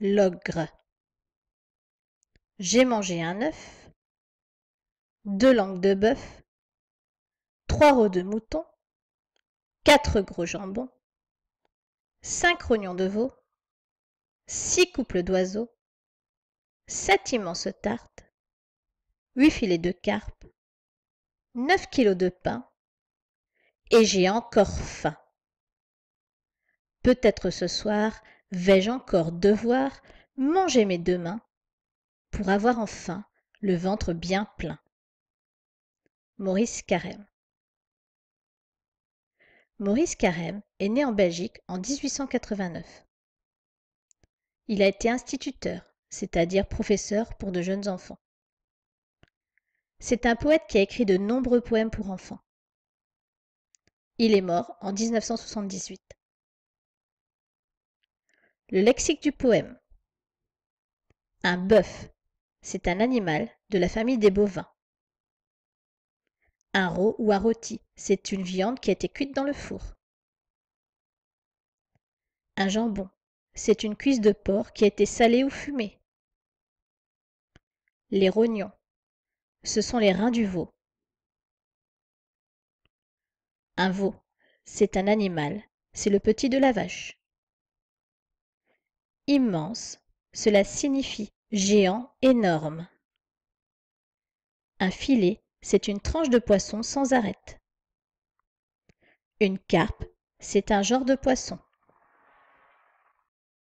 l'ogre. J'ai mangé un œuf, deux langues de bœuf, trois roues de mouton, quatre gros jambons, cinq rognons de veau, six couples d'oiseaux, sept immenses tartes, huit filets de carpe, neuf kilos de pain, et j'ai encore faim. Peut-être ce soir vais-je encore devoir manger mes deux mains pour avoir enfin le ventre bien plein maurice Carême maurice Carême est né en belgique en 1889. il a été instituteur c'est-à-dire professeur pour de jeunes enfants c'est un poète qui a écrit de nombreux poèmes pour enfants il est mort en 1978. Le lexique du poème. Un bœuf, c'est un animal de la famille des bovins. Un rot ou un rôti, c'est une viande qui a été cuite dans le four. Un jambon, c'est une cuisse de porc qui a été salée ou fumée. Les rognons, ce sont les reins du veau. Un veau, c'est un animal, c'est le petit de la vache immense, cela signifie géant, énorme. Un filet, c'est une tranche de poisson sans arête. Une carpe, c'est un genre de poisson.